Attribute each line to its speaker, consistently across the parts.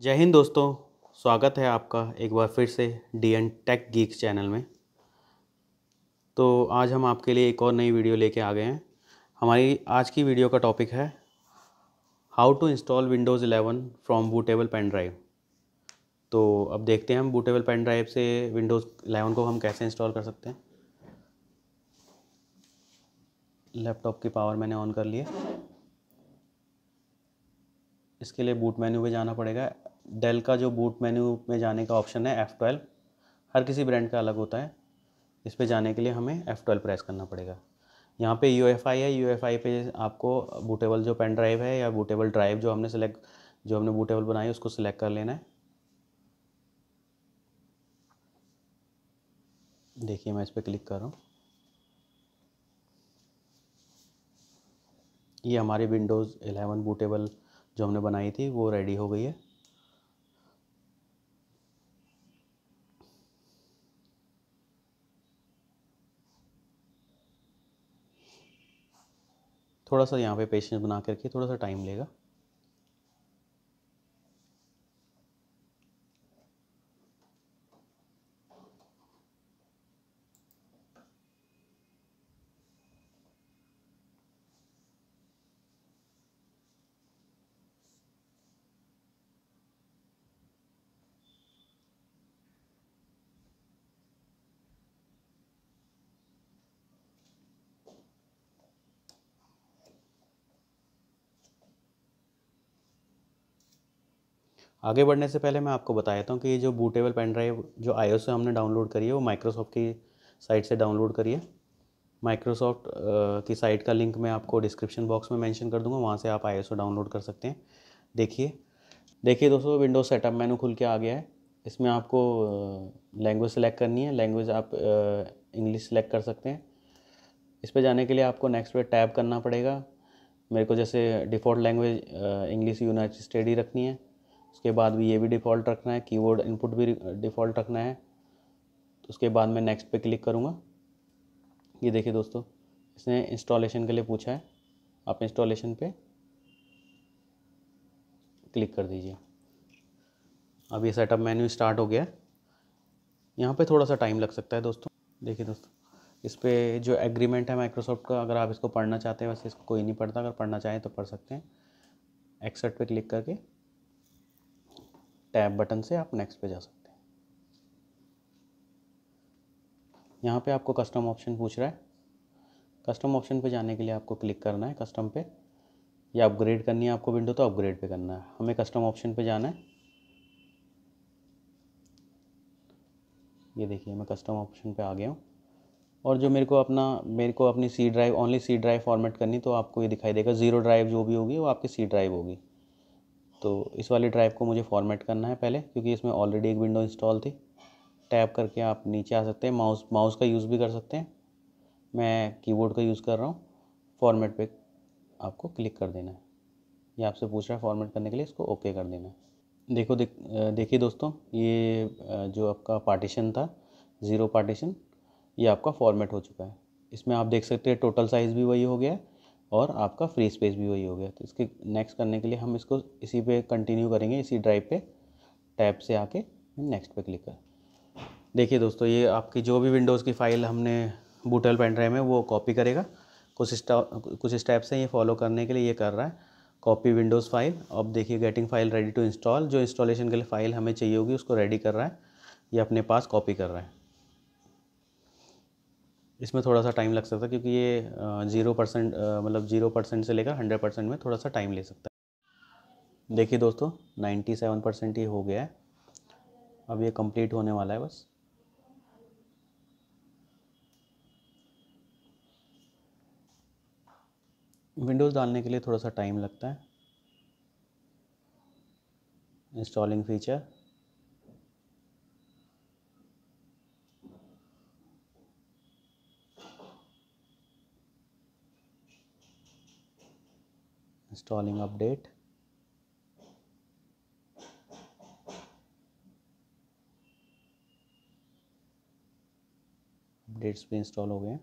Speaker 1: जय हिंद दोस्तों स्वागत है आपका एक बार फिर से D N tech geek channel में तो आज हम आपके लिए एक और नई वीडियो लेके आ गए हैं हमारी आज की वीडियो का टॉपिक है how to install Windows eleven from bootable pen drive तो अब देखते हैं हम बूटेबल पेन ड्राइव से विंडोज़ इलेवन को हम कैसे इंस्टॉल कर सकते हैं लैपटॉप की पावर मैंने ऑन कर ली इसके लिए बूट मेन्यू पे जाना पड़ेगा डेल का जो बूट मेन्यू में जाने का ऑप्शन है एफ़ ट्वेल्व हर किसी ब्रांड का अलग होता है इस पर जाने के लिए हमें एफ़ ट्वेल्व प्रेस करना पड़ेगा यहाँ पे यू एफ आई है यू एफ आई पे आपको बूटेबल जो पेन ड्राइव है या बूटेबल ड्राइव जो हमने सेलेक्ट जो हमने बूटेबल बनाई उसको सिलेक्ट कर लेना है देखिए मैं इस पर क्लिक कर रहा हूँ ये हमारी विंडोज़ 11 बूटेबल जो हमने बनाई थी वो रेडी हो गई है थोड़ा सा यहाँ पे पेशेंस बना करके थोड़ा सा टाइम लेगा आगे बढ़ने से पहले मैं आपको बता देता हूँ कि ये जो बूटेबल पेन ड्राइव जो आई से हमने डाउनलोड करी है वो माइक्रोसॉफ्ट की साइट से डाउनलोड करी है माइक्रोसॉफ्ट की साइट का लिंक मैं आपको डिस्क्रिप्शन बॉक्स में मेंशन कर दूंगा वहाँ से आप आई डाउनलोड कर सकते हैं देखिए देखिए दोस्तों विंडोज़ सेटअप मेनू खुल के आ गया है इसमें आपको लैंग्वेज सेलेक्ट करनी है लैंग्वेज आप इंग्लिश सेलेक्ट कर सकते हैं इस पर जाने के लिए आपको नेक्स्ट पे टैब करना पड़ेगा मेरे को जैसे default language English United State ही रखनी है उसके बाद भी ये भी डिफ़ॉल्ट रखना है कीबोर्ड इनपुट भी डिफ़ॉल्ट रखना है तो उसके बाद मैं नेक्स्ट पे क्लिक करूँगा ये देखिए दोस्तों इसने इंस्टॉलेशन के लिए पूछा है आप इंस्टॉलेशन पे क्लिक कर दीजिए अब ये सेटअप मेन्यू स्टार्ट हो गया है यहाँ पर थोड़ा सा टाइम लग सकता है दोस्तों देखिए दोस्तों इस पर जो एग्रीमेंट है माइक्रोसॉफ्ट का अगर आप इसको पढ़ना चाहते हैं वैसे इसको कोई नहीं पढ़ता अगर पढ़ना चाहें तो पढ़ सकते हैं एक्सेट पे क्लिक करके टैब बटन से आप नेक्स्ट पे जा सकते हैं यहाँ पे आपको कस्टम ऑप्शन पूछ रहा है कस्टम ऑप्शन पे जाने के लिए आपको क्लिक करना है कस्टम पे या अपग्रेड करनी है आपको विंडो तो अपग्रेड पे करना है हमें कस्टम ऑप्शन पे जाना है ये देखिए मैं कस्टम ऑप्शन पे आ गया हूँ और जो मेरे को अपना मेरे को अपनी C drive only C drive format करनी तो आपको ये दिखाई देगा ज़ीरो ड्राइव जो भी होगी वो आपकी सी ड्राइव होगी तो इस वाले ड्राइव को मुझे फॉर्मेट करना है पहले क्योंकि इसमें ऑलरेडी एक विंडो इंस्टॉल थी टैप करके आप नीचे आ सकते हैं माउस माउस का यूज़ भी कर सकते हैं मैं कीबोर्ड का यूज़ कर रहा हूँ फॉर्मेट पे आपको क्लिक कर देना है ये आपसे पूछ रहा है फॉर्मेट करने के लिए इसको ओके कर देना है देखो देख देखिए दोस्तों ये जो आपका पार्टीशन था ज़ीरो पार्टीशन ये आपका फॉर्मेट हो चुका है इसमें आप देख सकते हैं टोटल साइज़ भी वही हो गया है और आपका फ्री स्पेस भी वही हो गया तो इसके नेक्स्ट करने के लिए हम इसको इसी पे कंटिन्यू करेंगे इसी ड्राइव पे टैब से आके नेक्स्ट पे क्लिक कर देखिए दोस्तों ये आपकी जो भी विंडोज़ की फ़ाइल हमने बूटल पेन ड्राइव में वो कॉपी करेगा कुछ स्टॉप कुछ स्टेप से ये फॉलो करने के लिए ये कर रहा है कॉपी विंडोज़ फाइल अब देखिए getting file ready to install जो इंस्टॉलेशन के लिए फ़ाइल हमें चाहिए होगी उसको रेडी कर रहा है ये अपने पास कॉपी कर रहा है इसमें थोड़ा सा टाइम लग सकता है क्योंकि ये ज़ीरो परसेंट मतलब ज़ीरो परसेंट से लेकर हंड्रेड परसेंट में थोड़ा सा टाइम ले सकता है देखिए दोस्तों नाइन्टी सेवन परसेंट ये हो गया है अब ये कंप्लीट होने वाला है बस विंडोज़ डालने के लिए थोड़ा सा टाइम लगता है installing feature installing update updates भी इंस्टॉल हो गए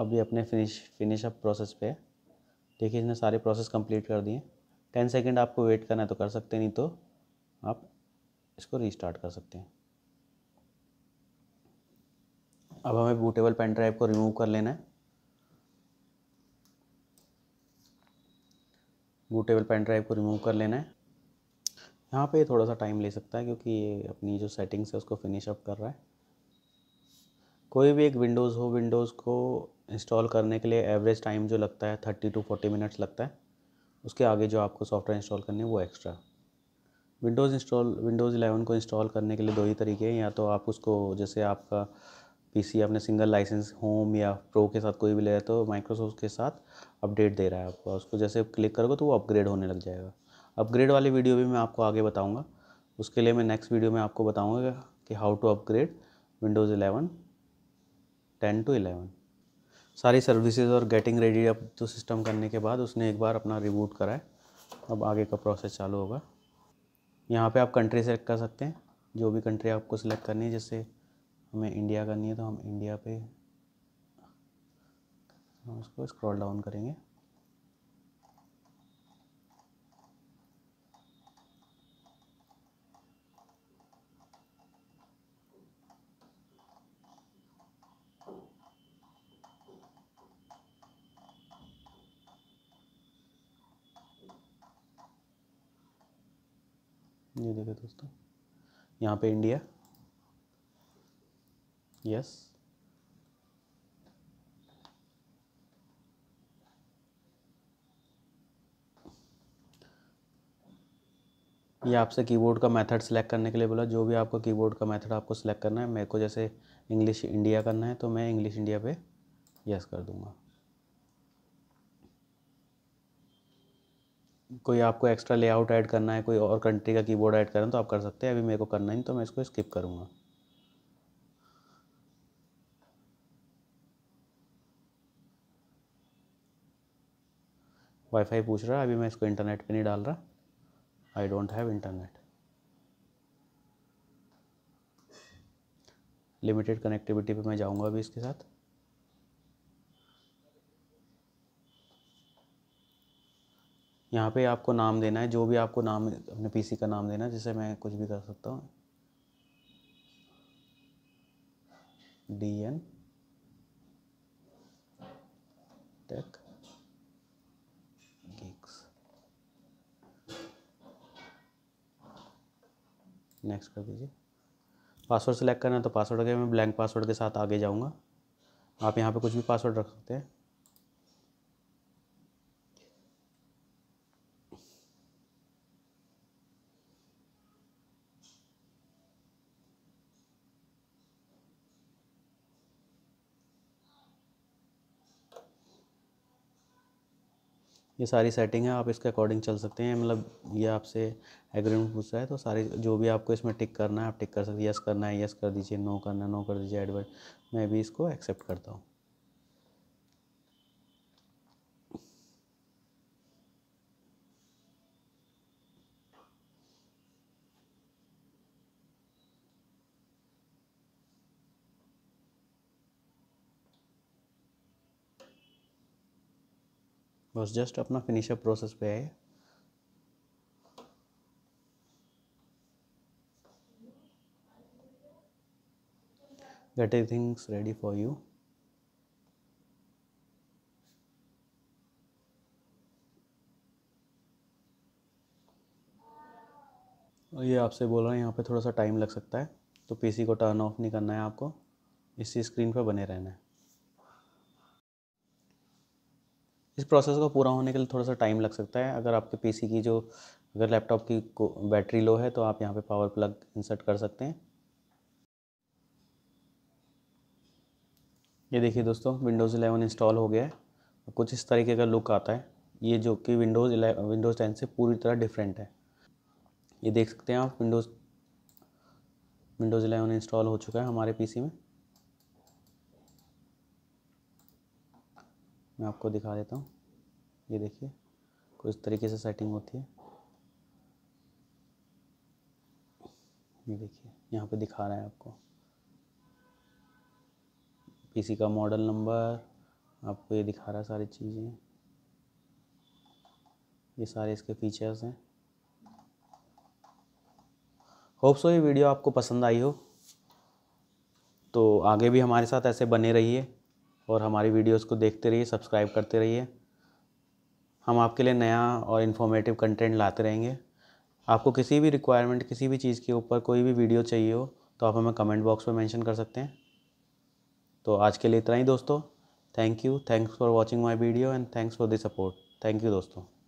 Speaker 1: अभी अपने फिनिश फिनिश अप प्रोसेस पे देखिए इसने सारे प्रोसेस कंप्लीट कर दिए टेन सेकेंड आपको वेट करना है तो कर सकते नहीं तो आप इसको रीस्टार्ट कर सकते हैं अब हमें बूटेबल पेन ड्राइव को रिमूव कर लेना है बूटेबल पेन ड्राइव को रिमूव कर लेना है यहाँ पे थोड़ा सा टाइम ले सकता है क्योंकि ये अपनी जो सेटिंग्स है उसको फिनिश अप कर रहा है कोई भी एक विंडोज़ हो विंडोज़ को इंस्टॉल करने के लिए एवरेज टाइम जो लगता है थर्टी टू फोर्टी मिनट्स लगता है उसके आगे जो आपको सॉफ्टवेयर इंस्टॉल करनी है वो extra Windows install Windows eleven को इंस्टॉल करने के लिए दो ही तरीके हैं या तो आप उसको जैसे आपका पीसी आपने सिंगल लाइसेंस होम या प्रो के साथ कोई भी ले रहे तो माइक्रोसॉफ्ट के साथ अपडेट दे रहा है आपको उसको जैसे क्लिक करोगे तो वो अपग्रेड होने लग जाएगा अपग्रेड वाली वीडियो भी मैं आपको आगे बताऊँगा उसके लिए मैं नेक्स्ट वीडियो में आपको बताऊँगा कि how to upgrade Windows eleven ten to eleven सारी सर्विसेज और गेटिंग रेडी अब जो सिस्टम करने के बाद उसने एक बार अपना रिबूट है अब आगे का प्रोसेस चालू होगा यहाँ पे आप कंट्री सेलेक्ट कर सकते हैं जो भी कंट्री आपको सिलेक्ट करनी है जैसे हमें इंडिया करनी है तो हम इंडिया पे हम उसको स्क्रॉल डाउन करेंगे ये देखिए दोस्तों यहाँ पे इंडिया Yes. ये आपसे कीबोर्ड का मेथड सेलेक्ट करने के लिए बोला जो भी आपका कीबोर्ड का मेथड आपको सेलेक्ट करना है मेरे को जैसे इंग्लिश इंडिया करना है तो मैं इंग्लिश इंडिया पे यस कर दूंगा कोई आपको एक्स्ट्रा लेआउट ऐड करना है कोई और कंट्री का कीबोर्ड ऐड करना है तो आप कर सकते हैं अभी मेरे को करना नहीं तो मैं इसको स्किप करूँगा वाईफाई पूछ रहा है अभी मैं इसको इंटरनेट पे नहीं डाल रहा I don't have internet limited connectivity पे मैं जाऊंगा अभी इसके साथ यहाँ पे आपको नाम देना है जो भी आपको नाम अपने पीसी का नाम देना है जिसे मैं कुछ भी कर सकता हूँ डी एन टेक नेक्स्ट कर दीजिए पासवर्ड सेलेक्ट करना है तो पासवर्ड अगर मैं ब्लैंक पासवर्ड के साथ आगे जाऊँगा आप यहाँ पे कुछ भी पासवर्ड रख सकते हैं ये सारी सेटिंग है आप इसके अकॉर्डिंग चल सकते हैं मतलब ये आपसे एग्रीमेंट पूछ रहा है तो सारी जो भी आपको इसमें टिक करना है आप टिक कर सकते यस करना है यस कर दीजिए नो करना है नो कर दीजिए एडवर्ट मैं भी इसको एक्सेप्ट करता हूँ बस जस्ट अपना फिनिशअप प्रोसेस पे है get things ready for you ये आपसे बोल रहा है यहाँ पे थोड़ा सा टाइम लग सकता है तो पीसी को टर्न ऑफ नहीं करना है आपको इसी स्क्रीन पर बने रहना है इस प्रोसेस को पूरा होने के लिए थोड़ा सा टाइम लग सकता है अगर आपके पीसी की जो अगर लैपटॉप की बैटरी लो है तो आप यहाँ पे पावर प्लग इंसर्ट कर सकते हैं ये देखिए दोस्तों विंडोज़ इलेवन इंस्टॉल हो गया है कुछ इस तरीके का लुक आता है ये जो कि विंडोज़ विंडोज़ टेन से पूरी तरह डिफरेंट है ये देख सकते हैं आप विंडोज़ विंडोज़ इलेवन इंस्टॉल हो चुका है हमारे पीसी में मैं आपको दिखा देता हूँ ये देखिए कुछ तरीके से सेटिंग होती है ये देखिए यहाँ पे दिखा रहा है आपको पीसी का मॉडल नंबर आपको ये दिखा रहा है सारी चीज़ें ये सारे इसके फीचर्स हैं होप सो ये वीडियो आपको पसंद आई हो तो आगे भी हमारे साथ ऐसे बने रहिए और हमारी वीडियोस को देखते रहिए सब्सक्राइब करते रहिए हम आपके लिए नया और इन्फॉर्मेटिव कंटेंट लाते रहेंगे आपको किसी भी रिक्वायरमेंट किसी भी चीज़ के ऊपर कोई भी वीडियो चाहिए हो तो आप हमें कमेंट बॉक्स में मैंशन कर सकते हैं तो आज के लिए इतना ही दोस्तों thank you thanks for watching my video and thanks for the support thank you दोस्तों